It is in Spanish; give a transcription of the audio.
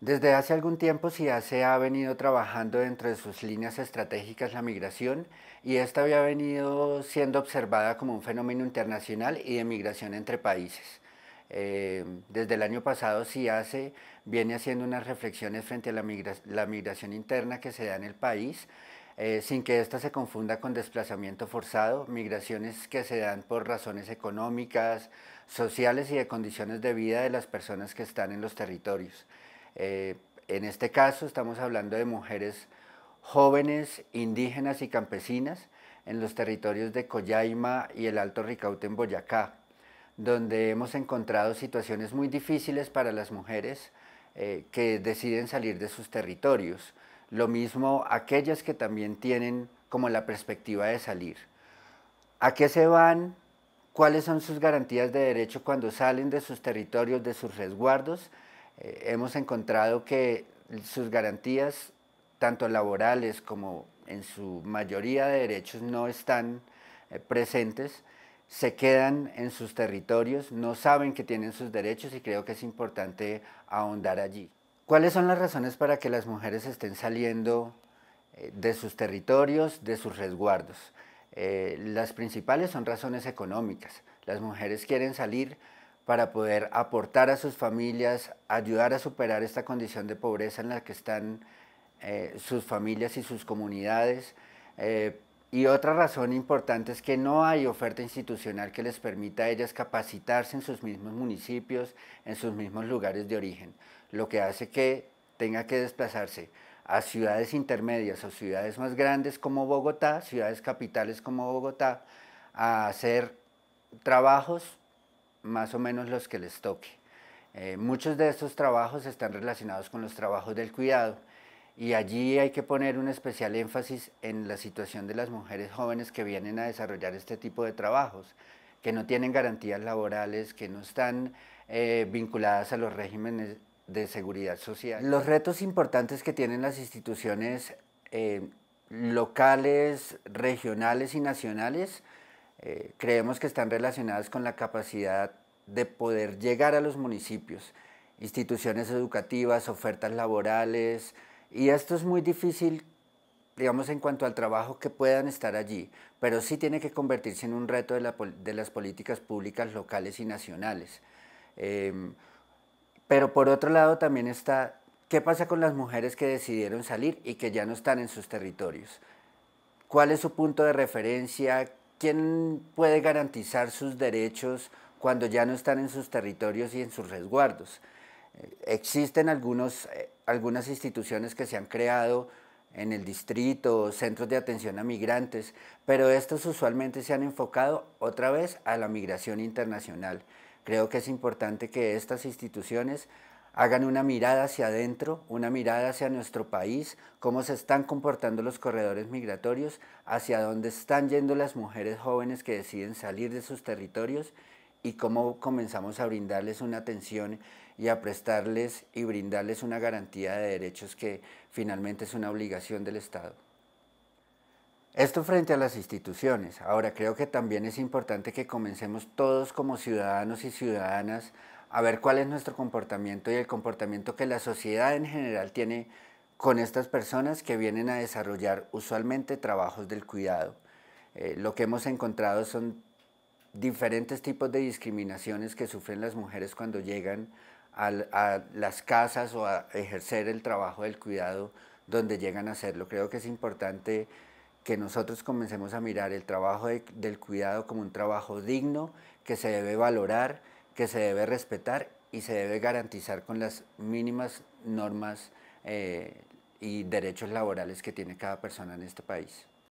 Desde hace algún tiempo CIACE ha venido trabajando dentro de sus líneas estratégicas la migración y esta había venido siendo observada como un fenómeno internacional y de migración entre países. Eh, desde el año pasado CIACE viene haciendo unas reflexiones frente a la, migración interna que se da en el país, eh, sin que ésta se confunda con desplazamiento forzado, migraciones que se dan por razones económicas, sociales y de condiciones de vida de las personas que están en los territorios. Eh, en este caso estamos hablando de mujeres jóvenes, indígenas y campesinas en los territorios de Coyaima y el Alto Ricaute en Boyacá, donde hemos encontrado situaciones muy difíciles para las mujeres eh, que deciden salir de sus territorios. Lo mismo aquellas que también tienen como la perspectiva de salir. ¿A qué se van? ¿Cuáles son sus garantías de derecho cuando salen de sus territorios, de sus resguardos? Eh, hemos encontrado que sus garantías, tanto laborales como en su mayoría de derechos, no están eh, presentes, se quedan en sus territorios, no saben que tienen sus derechos y creo que es importante ahondar allí. ¿Cuáles son las razones para que las mujeres estén saliendo eh, de sus territorios, de sus resguardos? las principales son razones económicas. Las mujeres quieren salir para poder aportar a sus familias, ayudar a superar esta condición de pobreza en la que están eh, sus familias y sus comunidades. Eh, y otra razón importante es que no hay oferta institucional que les permita a ellas capacitarse en sus mismos municipios, en sus mismos lugares de origen, lo que hace que tenga que desplazarse a ciudades intermedias o ciudades más grandes como Bogotá, ciudades capitales como Bogotá, a hacer trabajos más o menos los que les toque. Eh, muchos de estos trabajos están relacionados con los trabajos del cuidado y allí hay que poner un especial énfasis en la situación de las mujeres jóvenes que vienen a desarrollar este tipo de trabajos, que no tienen garantías laborales, que no están eh, vinculadas a los regímenes de seguridad social. Los retos importantes que tienen las instituciones eh, locales, regionales y nacionales eh, creemos que están relacionadas con la capacidad de poder llegar a los municipios, instituciones educativas, ofertas laborales, y esto es muy difícil, digamos, en cuanto al trabajo que puedan estar allí, pero sí tiene que convertirse en un reto de, las políticas públicas locales y nacionales. Em, pero por otro lado también está, ¿qué pasa con las mujeres que decidieron salir y que ya no están en sus territorios? ¿Cuál es su punto de referencia? ¿quién puede garantizar sus derechos cuando ya no están en sus territorios y en sus resguardos? Eh, existen algunos, eh, algunas instituciones que se han creado en el distrito, centros de atención a migrantes, pero estos usualmente se han enfocado otra vez a la migración internacional. Creo que es importante que estas instituciones hagan una mirada hacia adentro, una mirada hacia nuestro país, cómo se están comportando los corredores migratorios, hacia dónde están yendo las mujeres jóvenes que deciden salir de sus territorios y cómo comenzamos a brindarles una atención y a prestarles y brindarles una garantía de derechos que finalmente es una obligación del Estado. Esto frente a las instituciones. Ahora creo que también es importante que comencemos todos como ciudadanos y ciudadanas a ver cuál es nuestro comportamiento y el comportamiento que la sociedad en general tiene con estas personas que vienen a desarrollar usualmente trabajos del cuidado. Eh, lo que hemos encontrado son diferentes tipos de discriminaciones que sufren las mujeres cuando llegan a, las casas o a ejercer el trabajo del cuidado donde llegan a hacerlo. Creo que es importante que nosotros comencemos a mirar el trabajo del cuidado como un trabajo digno que se debe valorar que se debe respetar y se debe garantizar con las mínimas normas eh, y derechos laborales que tiene cada persona en este país.